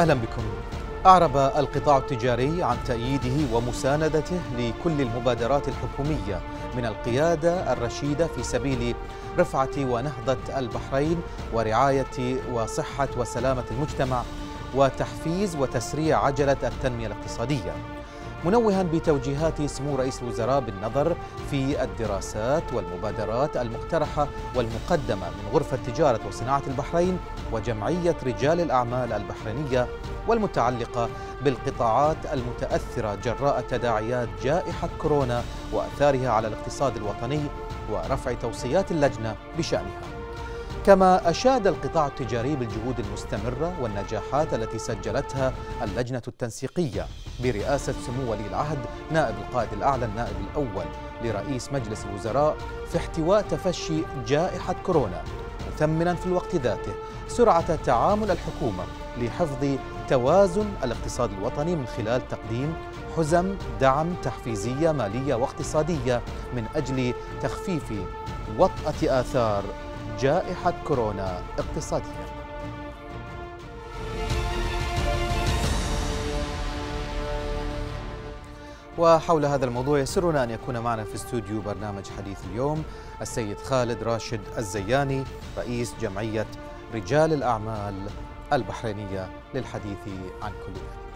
أهلا بكم أعرب القطاع التجاري عن تأييده ومساندته لكل المبادرات الحكومية من القيادة الرشيدة في سبيل رفعة ونهضة البحرين ورعاية وصحة وسلامة المجتمع وتحفيز وتسريع عجلة التنمية الاقتصادية منوها بتوجيهات سمو رئيس الوزراء بالنظر في الدراسات والمبادرات المقترحة والمقدمة من غرفة تجارة وصناعة البحرين وجمعية رجال الأعمال البحرينية والمتعلقة بالقطاعات المتأثرة جراء تداعيات جائحة كورونا وأثارها على الاقتصاد الوطني ورفع توصيات اللجنة بشأنها كما أشاد القطاع التجاري بالجهود المستمرة والنجاحات التي سجلتها اللجنة التنسيقية برئاسة سمو ولي العهد نائب القائد الأعلى النائب الأول لرئيس مجلس الوزراء في احتواء تفشي جائحة كورونا مثمنا في الوقت ذاته سرعة تعامل الحكومة لحفظ توازن الاقتصاد الوطني من خلال تقديم حزم دعم تحفيزية مالية واقتصادية من أجل تخفيف وطأة آثار جائحة كورونا اقتصاديا وحول هذا الموضوع يسرنا أن يكون معنا في استوديو برنامج حديث اليوم السيد خالد راشد الزياني رئيس جمعية رجال الأعمال البحرينية للحديث عن كل ذلك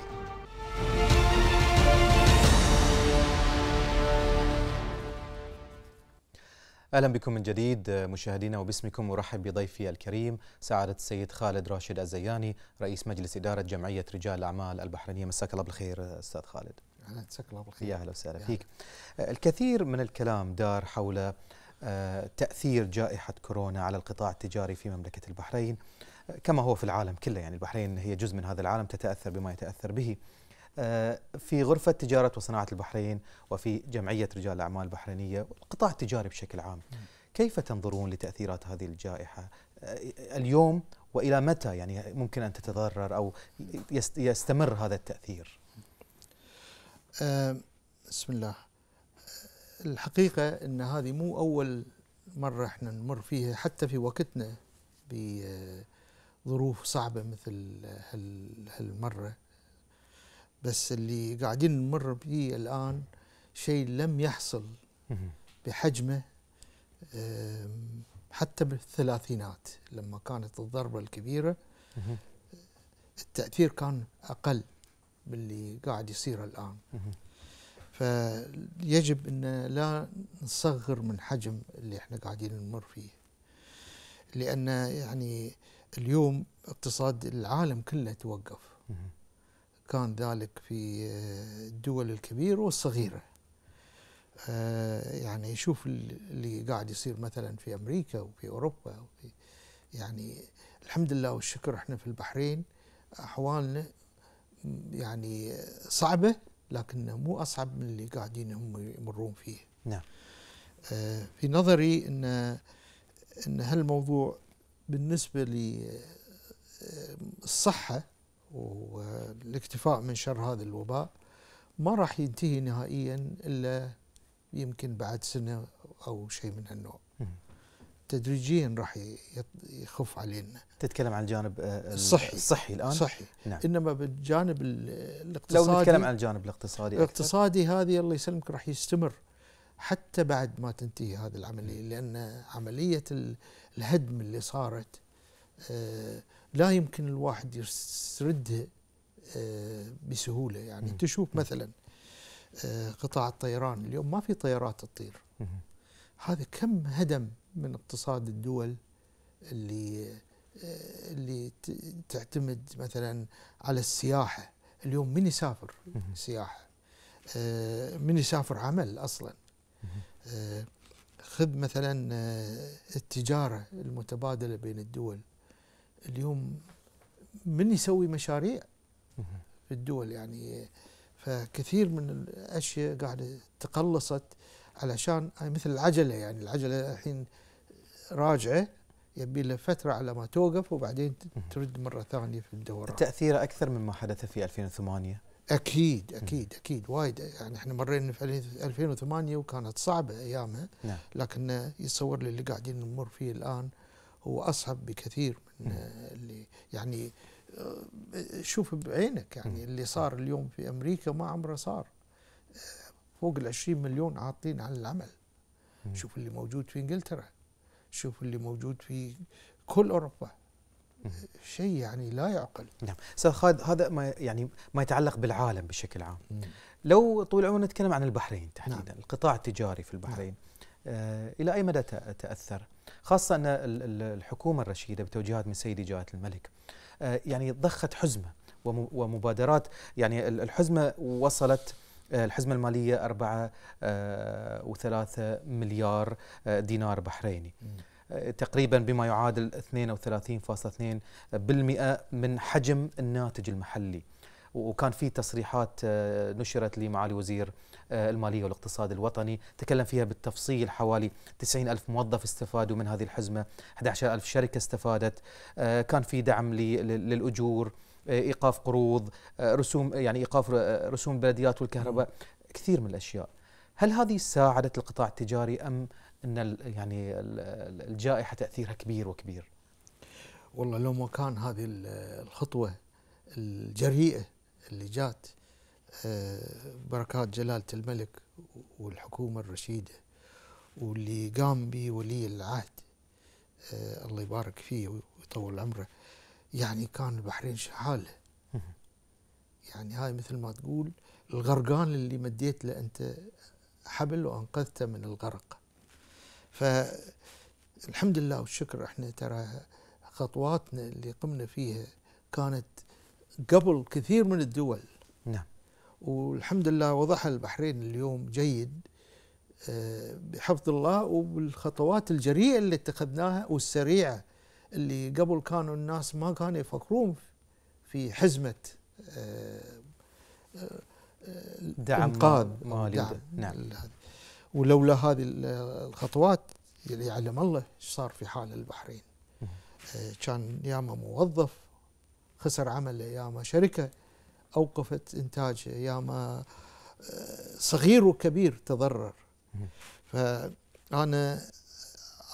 اهلا بكم من جديد مشاهدينا وباسمكم ارحب بضيفي الكريم سعاده السيد خالد راشد الزياني رئيس مجلس اداره جمعيه رجال الاعمال البحرينيه مساك الله بالخير استاذ خالد مساك الله بالخير يا اهلا وسهلا فيك آه، الكثير من الكلام دار حول آه، تاثير جائحه كورونا على القطاع التجاري في مملكه البحرين آه، كما هو في العالم كله يعني البحرين هي جزء من هذا العالم تتاثر بما يتاثر به آه، في غرفة تجارة وصناعة البحرين وفي جمعية رجال الأعمال البحرينية والقطاع التجاري بشكل عام كيف تنظرون لتأثيرات هذه الجائحة آه، اليوم وإلى متى يعني ممكن أن تتضرر أو يستمر هذا التأثير آه، بسم الله الحقيقة أن هذه مو أول مرة احنا نمر فيها حتى في وقتنا بظروف صعبة مثل هالمرة بس اللي قاعدين نمر به الآن شيء لم يحصل بحجمه حتى بالثلاثينات لما كانت الضربة الكبيرة التأثير كان أقل من اللي قاعد يصير الآن فيجب أن لا نصغر من حجم اللي احنا قاعدين نمر فيه لأن يعني اليوم اقتصاد العالم كله توقف كان ذلك في آه، الدول الكبيرة والصغيرة آه، يعني يشوف اللي قاعد يصير مثلا في أمريكا وفي أوروبا وفي يعني الحمد لله والشكر احنا في البحرين أحوالنا يعني صعبة لكن مو أصعب من اللي قاعدين هم يمرون فيه نعم آه، في نظري ان ان هالموضوع بالنسبه للصحه والاكتفاء من شر هذا الوباء ما راح ينتهي نهائيا الا يمكن بعد سنه او شيء من هالنوع. تدريجيا راح يخف علينا. تتكلم عن الجانب آه، الصحي الصحي الان؟ صحي نعم. انما بالجانب الاقتصادي لو نتكلم عن الجانب الاقتصادي الاقتصادي هذه الله يسلمك راح يستمر حتى بعد ما تنتهي هذه العمليه لان عمليه الهدم اللي صارت آه، لا يمكن الواحد يسردها آه، بسهوله يعني انت مثلا آه، قطاع الطيران اليوم ما في طيارات تطير هذا كم هدم من اقتصاد الدول اللي آه، اللي تعتمد مثلا على السياحه اليوم من يسافر سياحه من يسافر عمل اصلا خذ مثلا التجاره المتبادله بين الدول اليوم من يسوي مشاريع في الدول يعني فكثير من الاشياء قاعده تقلصت علشان مثل العجله يعني العجله الحين راجعه يبي له فتره على ما توقف وبعدين ترد مره ثانيه في الدوره تاثيره اكثر مما حدث في 2008 اكيد اكيد اكيد وايد يعني احنا مرينا في 2008 وكانت صعبه ايامها نعم. لكن يتصور لي اللي قاعدين نمر فيه الان هو أصعب بكثير من اللي يعني آه، شوف بعينك يعني اللي صار اليوم في أمريكا ما عمره صار آه، فوق ال 20 مليون عاطلين عن العمل شوف اللي موجود في إنجلترا شوف اللي موجود في كل أوروبا شيء يعني لا يعقل نعم استاذ خالد هذا ما يعني ما يتعلق بالعالم بشكل عام لو طول عمرنا نتكلم عن البحرين تحديدا نعم. القطاع التجاري في البحرين نعم. آه الى اي مدى تاثر خاصة أن الحكومة الرشيدة بتوجيهات من سيدي جلالة الملك آه، يعني ضخت حزمة ومبادرات يعني الحزمة وصلت آه، الحزمة المالية 4.3 آه، مليار دينار بحريني تقريبا بما يعادل 32.2% من حجم الناتج المحلي وكان في تصريحات آه، نشرت لمعالي وزير آه، المالية والاقتصاد الوطني تكلم فيها بالتفصيل حوالي 90 ألف موظف استفادوا من هذه الحزمة 11 ألف شركة استفادت آه، كان في دعم للأجور ايقاف قروض رسوم يعني ايقاف رسوم البلديات والكهرباء كثير من الاشياء هل هذه ساعدت القطاع التجاري ام ان يعني الجائحه تاثيرها كبير وكبير والله لو ما كان هذه الخطوه الجريئه اللي جات آه، بركات جلالة الملك والحكومة الرشيدة واللي قام به ولي العهد آه، الله يبارك فيه ويطول عمره يعني كان البحرين شحاله يعني هاي مثل ما تقول الغرقان اللي مديت له انت حبل وانقذته من الغرق فالحمد لله والشكر احنا ترى خطواتنا اللي قمنا فيها كانت قبل كثير من الدول نعم والحمد لله وضعها البحرين اليوم جيد آه، بحفظ الله وبالخطوات الجريئة اللي اتخذناها والسريعة اللي قبل كانوا الناس ما كانوا يفكرون في حزمة آه، آه، دعم انقاذ مالي دعم نعم ولولا هذه الخطوات يعلم الله ايش صار في حال البحرين كان ياما موظف خسر عمله ياما شركة أوقفت إنتاجه ياما آه، صغير وكبير تضرر فأنا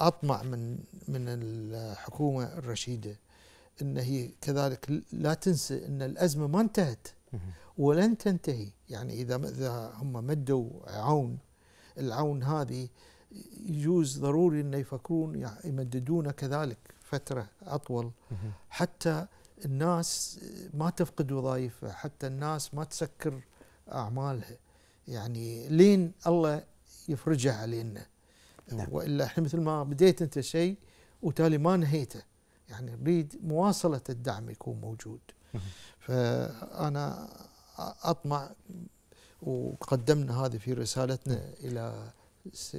أطمع من من الحكومة الرشيدة أن هي كذلك لا تنسى أن الأزمة ما انتهت ولن تنتهي يعني إذا إذا هم مدوا عون العون هذه يجوز ضروري أن يفكرون يمددونه كذلك فترة أطول حتى الناس ما تفقد وظائفها حتى الناس ما تسكر أعمالها يعني لين الله يفرجها علينا نعم. وإلا احنا مثل ما بديت أنت شيء وتالي ما نهيته يعني نريد مواصلة الدعم يكون موجود فأنا أطمع وقدمنا هذه في رسالتنا إلى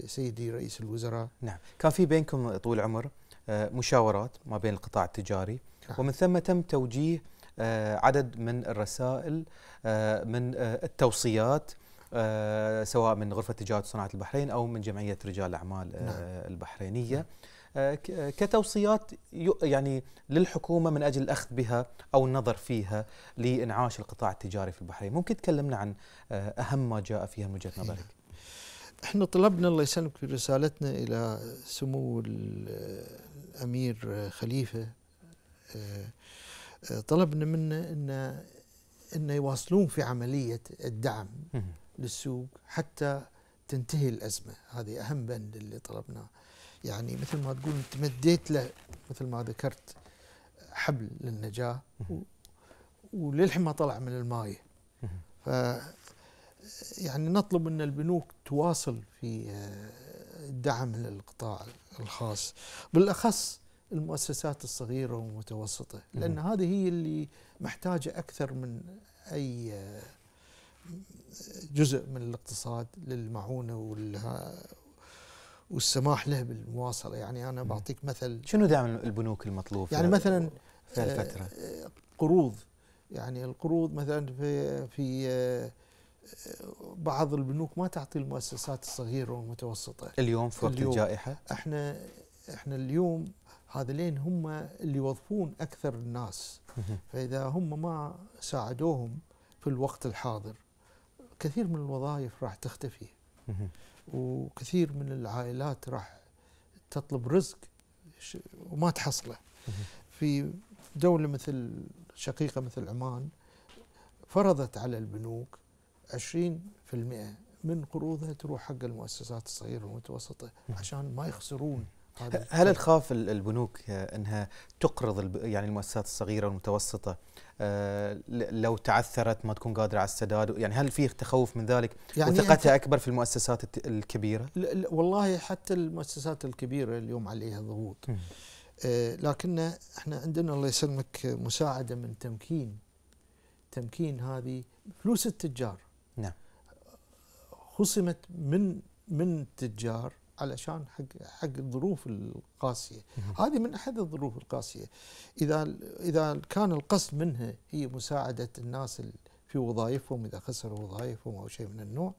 سيدي رئيس الوزراء نعم كان في بينكم طول عمر آه، مشاورات ما بين القطاع التجاري نعم. ومن ثم تم توجيه آه، عدد من الرسائل آه، من آه، التوصيات سواء من غرفة تجارة صناعة البحرين أو من جمعية رجال الأعمال نعم. البحرينية كتوصيات يعني للحكومة من أجل الأخذ بها أو النظر فيها لإنعاش القطاع التجاري في البحرين ممكن تكلمنا عن أهم ما جاء فيها من وجهة نظرك نعم. احنا طلبنا الله يسلمك في رسالتنا إلى سمو الأمير خليفة آه، آه، طلبنا منه ان ان يواصلون في عمليه الدعم للسوق حتى تنتهي الازمه، هذه اهم بند اللي طلبناه. يعني مثل ما تقول تمديت له مثل ما ذكرت حبل للنجاه وللحين ما طلع من المايه. ف يعني نطلب ان البنوك تواصل في الدعم آه، للقطاع الخاص بالاخص المؤسسات الصغيره والمتوسطه لان هذه هي اللي محتاجه اكثر من اي آه، جزء من الاقتصاد للمعونه والسماح له بالمواصله يعني انا بعطيك مثل شنو دعم البنوك المطلوب يعني مثلا في الفتره آه، قروض يعني القروض مثلا في في آه، بعض البنوك ما تعطي المؤسسات الصغيره والمتوسطه اليوم في وقت الجائحه احنا احنا اليوم هذين هم اللي يوظفون اكثر الناس فاذا هم ما ساعدوهم في الوقت الحاضر كثير من الوظائف راح تختفي وكثير من العائلات راح تطلب رزق وما تحصله في دولة مثل شقيقة مثل عمان فرضت على البنوك 20% من قروضها تروح حق المؤسسات الصغيرة والمتوسطة عشان ما يخسرون هل إيه. تخاف البنوك انها تقرض يعني المؤسسات الصغيره والمتوسطه آه، لو تعثرت ما تكون قادره على السداد يعني هل في تخوف من ذلك يعني وثقتها اكبر في المؤسسات الكبيره والله حتى المؤسسات الكبيره اليوم عليها ضغوط آه، لكن احنا عندنا الله يسلمك مساعده من تمكين تمكين هذه فلوس التجار نعم خصمت من من التجار علشان حق حق الظروف القاسيه هذه من احد الظروف القاسيه اذا اذا كان القصد منها هي مساعده الناس في وظائفهم اذا خسروا وظائفهم او شيء من النوع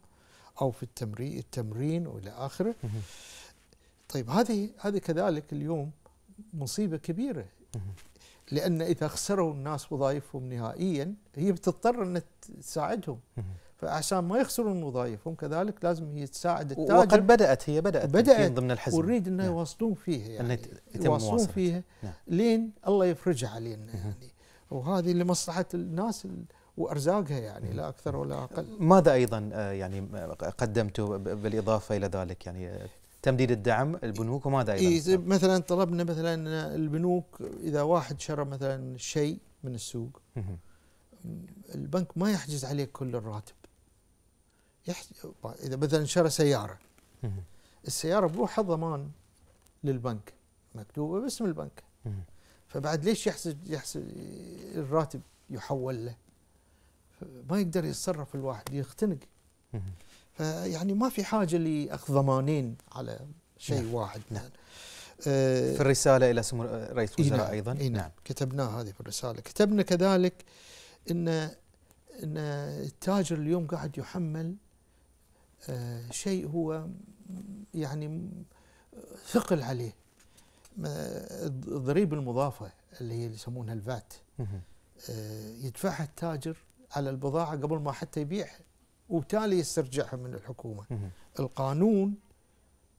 او في التمرين التمرين والى اخره طيب هذه هذه كذلك اليوم مصيبه كبيره لان اذا خسروا الناس وظائفهم نهائيا هي بتضطر ان تساعدهم فعشان ما يخسرون وظائفهم كذلك لازم هي تساعد التاجر وقد بدات هي بدات بدات ضمن الحزب ونريد انه نعم. يواصلون فيها يعني يواصلون فيها نعم. لين الله يفرجها علينا نعم. يعني وهذه لمصلحه الناس وارزاقها يعني لا اكثر ولا اقل ماذا ايضا آه، يعني آه، قدمتوا بالاضافه الى ذلك يعني آه، تمديد الدعم البنوك وماذا ايضا؟ إيه، مثلا طلبنا مثلا البنوك اذا واحد شرى مثلا شيء من السوق البنك ما يحجز عليه كل الراتب اذا مثلا شرى سياره السياره بروحها ضمان للبنك مكتوبه باسم البنك فبعد ليش يحسب يحسب الراتب يحول له ما يقدر يتصرف الواحد يختنق فيعني ما في حاجه لاخذ ضمانين على شيء نعم. واحد نعم. آه في الرساله الى سمو رئيس الوزراء إيه نعم، ايضا إيه نعم كتبناها هذه في الرساله كتبنا كذلك ان ان التاجر اليوم قاعد يحمل آه، شيء هو يعني ثقل عليه الضريبه المضافه اللي هي اللي يسمونها الفات آه، يدفعها التاجر على البضاعه قبل ما حتى يبيعها وبالتالي يسترجعها من الحكومه القانون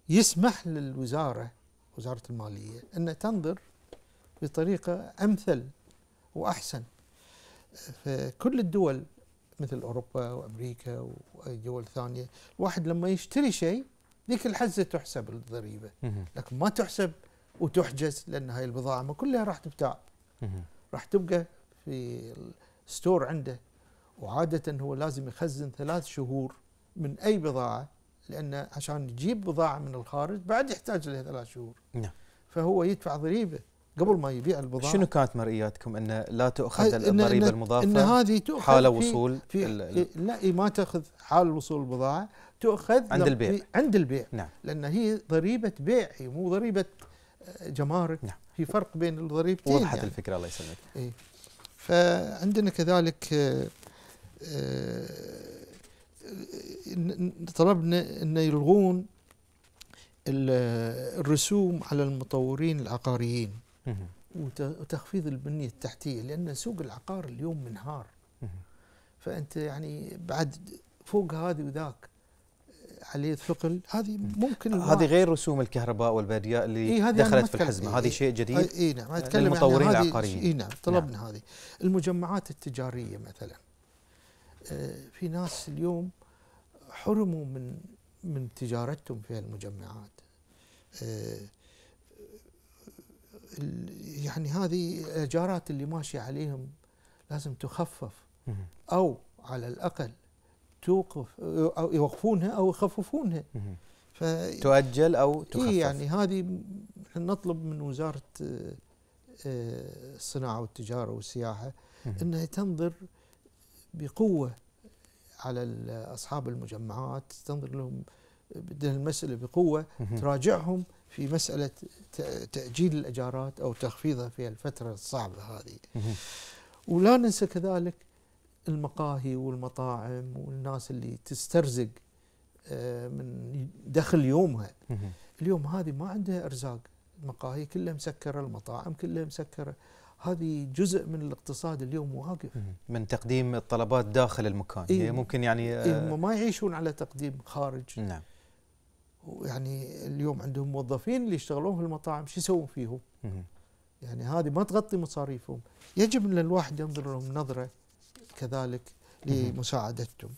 يسمح للوزاره وزاره الماليه ان تنظر بطريقه امثل واحسن آه، فكل الدول مثل اوروبا وامريكا ودول ثانيه، الواحد لما يشتري شيء ذيك الحزه تحسب الضريبه، لكن ما تحسب وتحجز لان هاي البضاعه ما كلها راح تبتاع. راح تبقى في الستور عنده وعاده هو لازم يخزن ثلاث شهور من اي بضاعه لان عشان يجيب بضاعه من الخارج بعد يحتاج لها ثلاث شهور. نعم. فهو يدفع ضريبه. قبل ما يبيع البضاعه شنو كانت مرئياتكم ان لا تؤخذ الضريبه المضافه ان هذه تؤخذ حال وصول في في لا ما تاخذ حال وصول البضاعه تؤخذ عند البيع عند البيع نعم لان هي ضريبه بيع هي مو ضريبه آه، جمارك نعم في فرق بين الضريبتين وضحت يعني. الفكره الله يسلمك اي فعندنا كذلك آه، آه، طلبنا ان يلغون الرسوم على المطورين العقاريين وتخفيض البنيه التحتيه لان سوق العقار اليوم منهار فانت يعني بعد فوق هذه وذاك آه، عليه ثقل هذه ممكن هذه غير رسوم الكهرباء والباديه اللي إيه دخلت في الحزمه هذه شيء جديد إيه نعم اتكلم يعني العقاريين اي نعم طلبنا نعم. هذه المجمعات التجاريه مثلا آه، في ناس اليوم حرموا من من تجارتهم في المجمعات آه يعني هذه الايجارات اللي ماشيه عليهم لازم تخفف او على الاقل توقف او يوقفونها او يخففونها ف تؤجل او تخفف إيه يعني هذه نطلب من وزاره آه، الصناعه والتجاره والسياحه انها تنظر بقوه على اصحاب المجمعات تنظر لهم المساله بقوه تراجعهم في مسألة تأجيل الأجارات أو تخفيضها في الفترة الصعبة هذه ولا ننسى كذلك المقاهي والمطاعم والناس اللي تسترزق آه، من دخل يومها اليوم هذه ما عندها ارزاق المقاهي كلها مسكره المطاعم كلها مسكره هذه جزء من الاقتصاد اليوم واقف من تقديم الطلبات داخل المكان إيه ممكن يعني إيه آه، ما يعيشون على تقديم خارج نعم يعني اليوم عندهم موظفين اللي يشتغلون في المطاعم شو يسوون فيهم؟ يعني هذه ما تغطي مصاريفهم يجب ان الواحد ينظر لهم نظره كذلك لمساعدتهم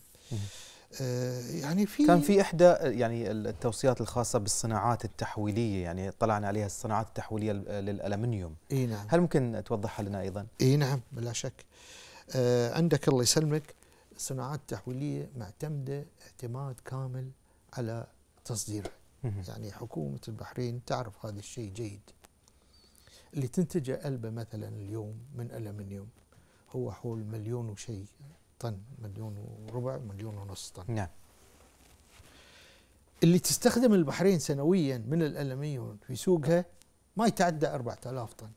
آه، يعني في كان في احدى يعني التوصيات الخاصه بالصناعات التحويليه يعني طلعنا عليها الصناعات التحويليه للالمنيوم اي نعم هل ممكن توضحها لنا ايضا؟ اي نعم بلا شك آه عندك الله يسلمك الصناعات التحويليه معتمده اعتماد كامل على تصديرها يعني حكومة البحرين تعرف هذا الشيء جيد اللي تنتجه ألبة مثلا اليوم من ألمنيوم هو حول مليون وشيء طن مليون وربع مليون ونص طن نعم اللي تستخدم البحرين سنويا من الألمنيوم في سوقها ما يتعدى 4000 طن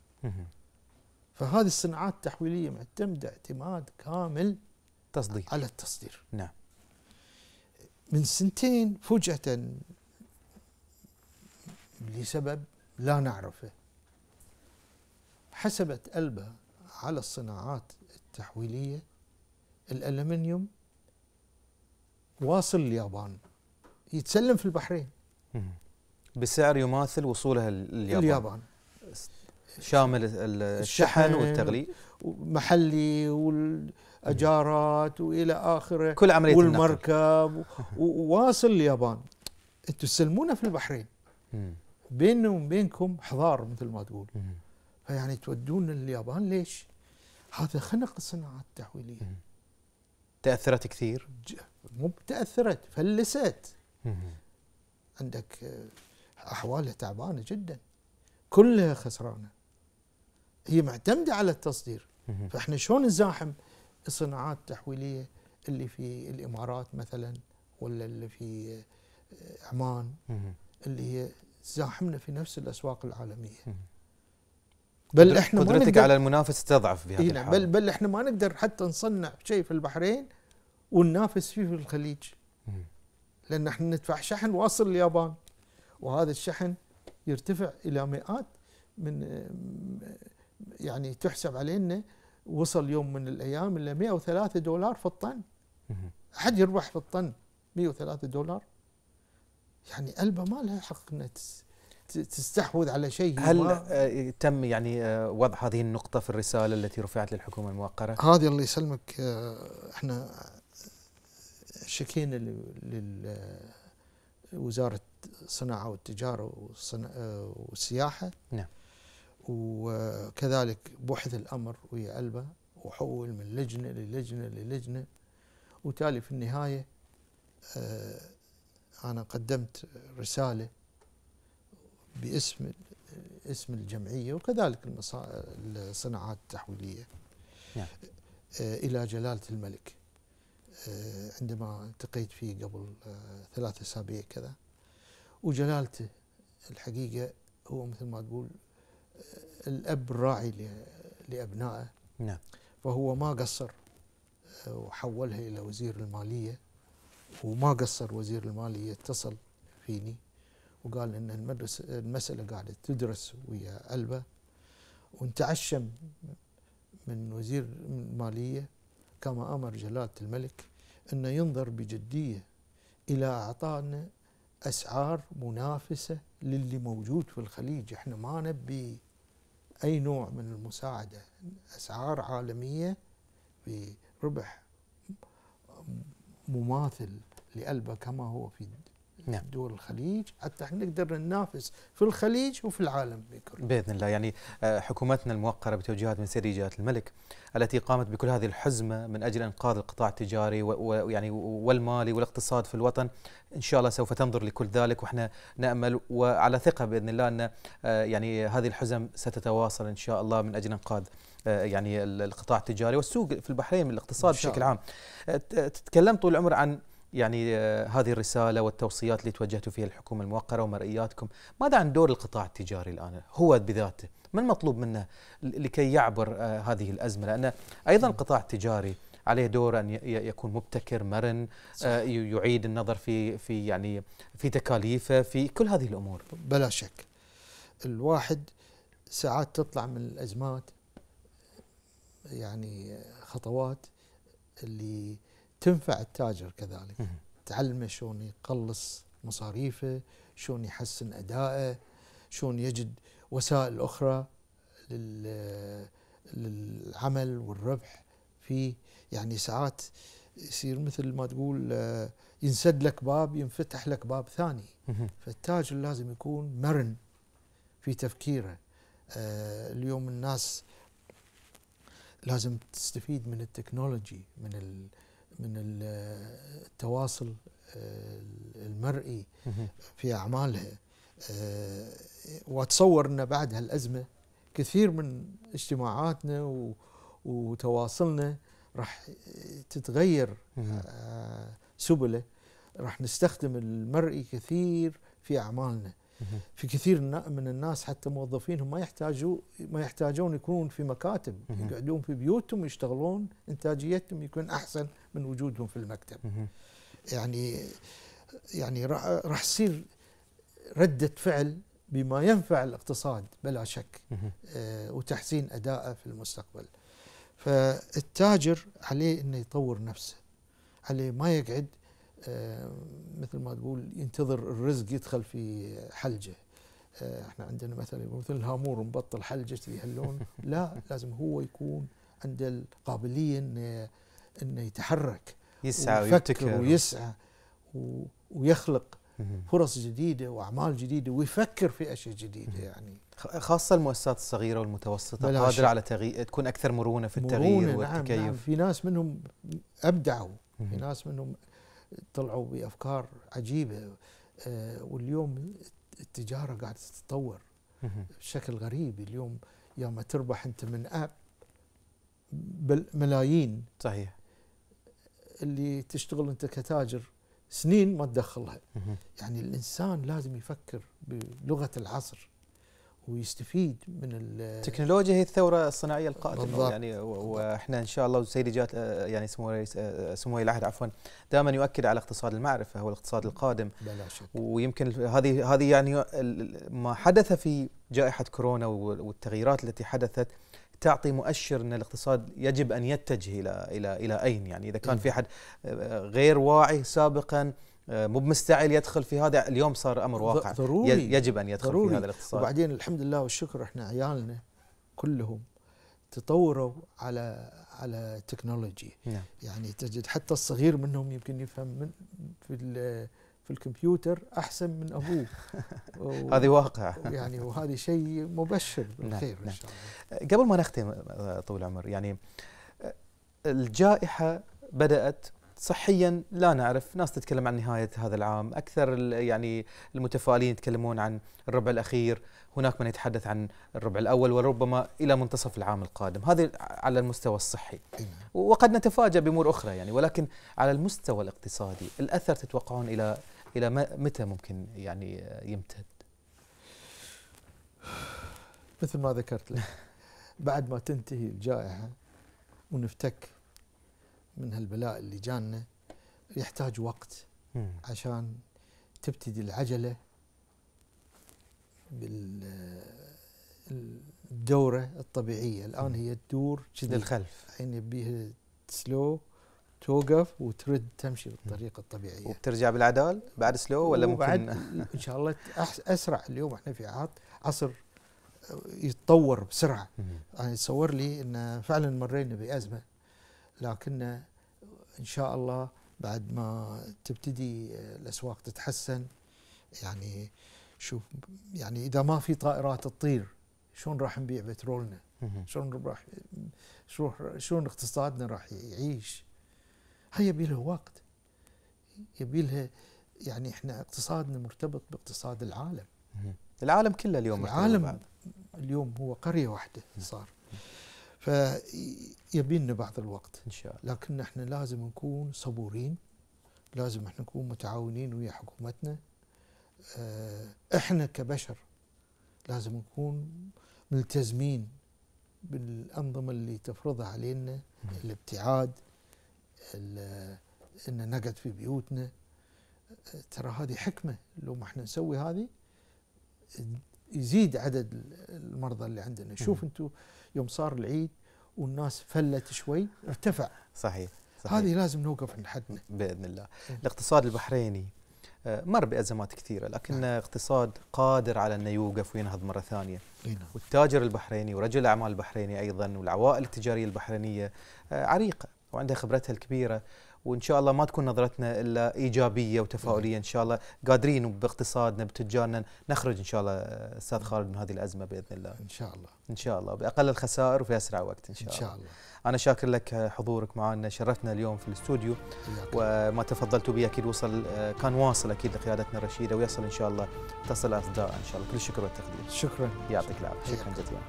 فهذه الصناعات التحويلية معتمدة اعتماد كامل تصدير على التصدير نعم من سنتين فجأة لسبب لا نعرفه حسبت قلبها على الصناعات التحويلية الألمنيوم واصل اليابان يتسلم في البحرين بسعر يماثل وصولها لليابان اليابان شامل الشحن والتغليف محلي والاجارات والى اخره كل عمليه والمركب وواصل اليابان انتم تسلمونه في البحرين بيننا وبينكم حضار مثل ما تقول فيعني تودون اليابان ليش؟ هذا خنق الصناعات التحويليه تاثرت كثير؟ مو تاثرت فلست عندك آه، احوالها تعبانه جدا كلها خسرانه هي معتمده على التصدير فاحنا شلون نزاحم الصناعات التحويليه اللي في الامارات مثلا ولا اللي في آه، عمان اللي هي تزاحمنا في نفس الاسواق العالميه بل احنا قدرتك على المنافسه تضعف بهذه الحال إيه نعم، الحالة. بل بل احنا ما نقدر حتى نصنع شيء في البحرين وننافس فيه في الخليج لان احنا ندفع شحن واصل اليابان وهذا الشحن يرتفع الى مئات من آه، يعني تحسب عليه انه وصل يوم من الايام الى 103 دولار في الطن احد يربح في الطن 103 دولار يعني قلبه ما لها حق انها تستحوذ على شيء هل آه، تم يعني آه، وضع هذه النقطة في الرسالة التي رفعت للحكومة الموقرة؟ هذه الله يسلمك آه، احنا شكينا لوزارة الصناعة والتجارة والسياحة نعم وكذلك بحث الأمر ويا قلبه وحول من لجنة للجنة للجنة وتالي في النهاية آه، أنا قدمت رسالة باسم اسم الجمعية وكذلك الصناعات التحويلية نعم. آه، إلى جلالة الملك آه، عندما التقيت فيه قبل ثلاثة أسابيع كذا وجلالته الحقيقة هو مثل ما تقول الاب الراعي لابنائه نعم فهو ما قصر آه، وحولها الى وزير الماليه وما قصر وزير الماليه اتصل فيني وقال ان المدرسه المساله قاعده تدرس ويا البه ونتعشم من وزير الماليه كما امر جلاله الملك انه ينظر بجديه الى اعطائنا اسعار منافسه للي موجود في الخليج احنا ما نبي أي نوع من المساعدة أسعار عالمية بربح مماثل لألبا كما هو في نعم. دول الخليج حتى احنا نقدر ننافس في الخليج وفي العالم بكل باذن الله يعني آه، حكومتنا الموقره بتوجيهات من سيدي جلاله الملك التي قامت بكل هذه الحزمه من اجل انقاذ القطاع التجاري ويعني والمالي والاقتصاد في الوطن ان شاء الله سوف تنظر لكل ذلك واحنا نامل وعلى ثقه باذن الله ان آه، يعني هذه الحزم ستتواصل ان شاء الله من اجل انقاذ آه، يعني القطاع التجاري والسوق في البحرين من الاقتصاد بشكل عام تتكلم طول العمر عن يعني آه، هذه الرسالة والتوصيات اللي توجهتوا فيها الحكومة الموقرة ومرئياتكم ماذا عن دور القطاع التجاري الآن هو بذاته ما المطلوب منه لكي يعبر آه، هذه الأزمة لأن أيضا القطاع التجاري عليه دور ان يكون مبتكر مرن آه يعيد النظر في في يعني في تكاليفه في كل هذه الامور بلا شك الواحد ساعات تطلع من الازمات يعني خطوات اللي تنفع التاجر كذلك تعلمه شلون يقلص مصاريفه شلون يحسن أدائه شلون يجد وسائل أخرى للعمل والربح فيه يعني ساعات يصير مثل ما تقول آه، ينسد لك باب ينفتح لك باب ثاني فالتاجر لازم يكون مرن في تفكيره آه، اليوم الناس لازم تستفيد من التكنولوجي من من التواصل آه، المرئي في اعمالها آه، واتصور ان بعد هالازمه كثير من اجتماعاتنا وتواصلنا راح تتغير آه، سبله راح نستخدم المرئي كثير في اعمالنا في كثير من الناس حتى موظفينهم ما يحتاجوا ما يحتاجون يكونون في مكاتب يقعدون في بيوتهم يشتغلون انتاجيتهم يكون احسن من وجودهم في المكتب يعني يعني راح تصير رده فعل بما ينفع الاقتصاد بلا شك آه وتحسين ادائه في المستقبل فالتاجر عليه انه يطور نفسه عليه ما يقعد آه، مثل ما تقول ينتظر الرزق يدخل في حلجه آه، احنا عندنا مثلا مثل الهامور مبطل حلجه هاللون لا لازم هو يكون عنده القابليه انه انه يتحرك يسعى ويفكر ويسعى ويخلق فرص جديده واعمال جديده ويفكر في اشياء جديده يعني خاصه المؤسسات الصغيره والمتوسطه قادره على تغيير تكون اكثر مرونه في التغيير مرونة نعم، والتكيف نعم, نعم في ناس منهم ابدعوا في ناس منهم طلعوا بافكار عجيبه آه، واليوم التجاره قاعده تتطور بشكل غريب اليوم يا ما تربح انت من اب ملايين صحيح اللي تشتغل انت كتاجر سنين ما تدخلها يعني الانسان لازم يفكر بلغه العصر ويستفيد من التكنولوجيا هي الثوره الصناعيه القادمه بالضبط. يعني واحنا ان شاء الله والسيد جات آه، يعني سمو سمو العهد عفوا دائما يؤكد على اقتصاد المعرفه هو الاقتصاد القادم بلا شك ويمكن هذه هذه يعني ما حدث في جائحه كورونا والتغييرات التي حدثت تعطي مؤشر ان الاقتصاد يجب ان يتجه الى الى الى اين يعني اذا كان إيه. في احد آه، غير واعي سابقا آه، مو بمستعجل يدخل في هذا اليوم صار امر واقع ضروري يجب ان يدخل ضروري في هذا الاقتصاد وبعدين الحمد لله والشكر احنا عيالنا كلهم تطوروا على على تكنولوجي نعم. يعني تجد حتى الصغير منهم يمكن يفهم من في في الكمبيوتر احسن من ابوه هذه واقع يعني وهذا شيء مبشر نعم، بالخير نعم. ان شاء الله قبل ما نختم آه، طول العمر يعني آه، الجائحه بدات صحيا لا نعرف ناس تتكلم عن نهاية هذا العام أكثر يعني المتفائلين يتكلمون عن الربع الأخير هناك من يتحدث عن الربع الأول وربما إلى منتصف العام القادم هذا على المستوى الصحي إيه. وقد نتفاجأ بأمور أخرى يعني ولكن على المستوى الاقتصادي الأثر تتوقعون إلى إلى متى ممكن يعني يمتد مثل ما ذكرت لك بعد ما تنتهي الجائحة ونفتك من هالبلاء اللي جانا يحتاج وقت عشان تبتدي العجله بالدوره الطبيعيه الان هي تدور للخلف الحين يبيها سلو توقف وترد تمشي بالطريقه الطبيعيه وبترجع بالعدال بعد سلو ولا ممكن ان شاء الله اسرع اليوم احنا في عصر آه، يتطور بسرعه انا يعني تصور لي ان فعلا مرينا بازمه لكن ان شاء الله بعد ما تبتدي آه، الاسواق تتحسن يعني شوف يعني اذا ما في طائرات تطير شلون راح نبيع بترولنا؟ شلون راح شلون اقتصادنا راح يعيش؟ هي يبي لها وقت يبي لها يعني احنا اقتصادنا مرتبط باقتصاد العالم العالم كله اليوم العالم اليوم هو قريه واحده صار لنا بعض الوقت ان شاء الله لكن احنا لازم نكون صبورين لازم احنا نكون متعاونين ويا حكومتنا آه، احنا كبشر لازم نكون ملتزمين بالانظمه اللي تفرضها علينا الابتعاد ان نقعد في بيوتنا آه، ترى هذه حكمه لو ما احنا نسوي هذه يزيد عدد المرضى اللي عندنا شوف انتم يوم صار العيد والناس فلت شوي ارتفع صحيح, صحيح. هذه لازم نوقف عند حدنا باذن الله الاقتصاد البحريني آه، مر بازمات كثيره لكن نعم. اقتصاد قادر على انه يوقف وينهض مره ثانيه نعم. والتاجر البحريني ورجل الاعمال البحريني ايضا والعوائل التجاريه البحرينيه آه، عريقه وعندها خبرتها الكبيره وان شاء الله ما تكون نظرتنا الا ايجابيه وتفاؤليه ان شاء الله قادرين باقتصادنا بتجارنا نخرج ان شاء الله استاذ خالد من هذه الازمه باذن الله ان شاء الله ان شاء الله باقل الخسائر وفي اسرع وقت ان شاء, إن شاء الله. الله انا شاكر لك حضورك معنا شرفتنا اليوم في الاستوديو وما تفضلت به اكيد وصل آه، كان واصل اكيد لقيادتنا الرشيده ويصل ان شاء الله تصل اصداء ان شاء الله كل الشكر والتقدير شكرا يعطيك العافيه شكرا جزيلا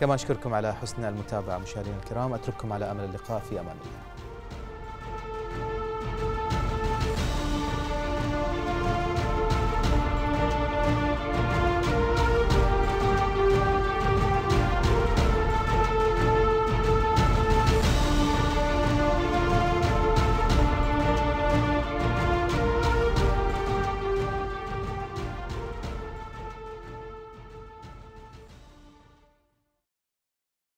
كما اشكركم على حسن المتابعه مشاهدينا الكرام اترككم على امل اللقاء في امان الله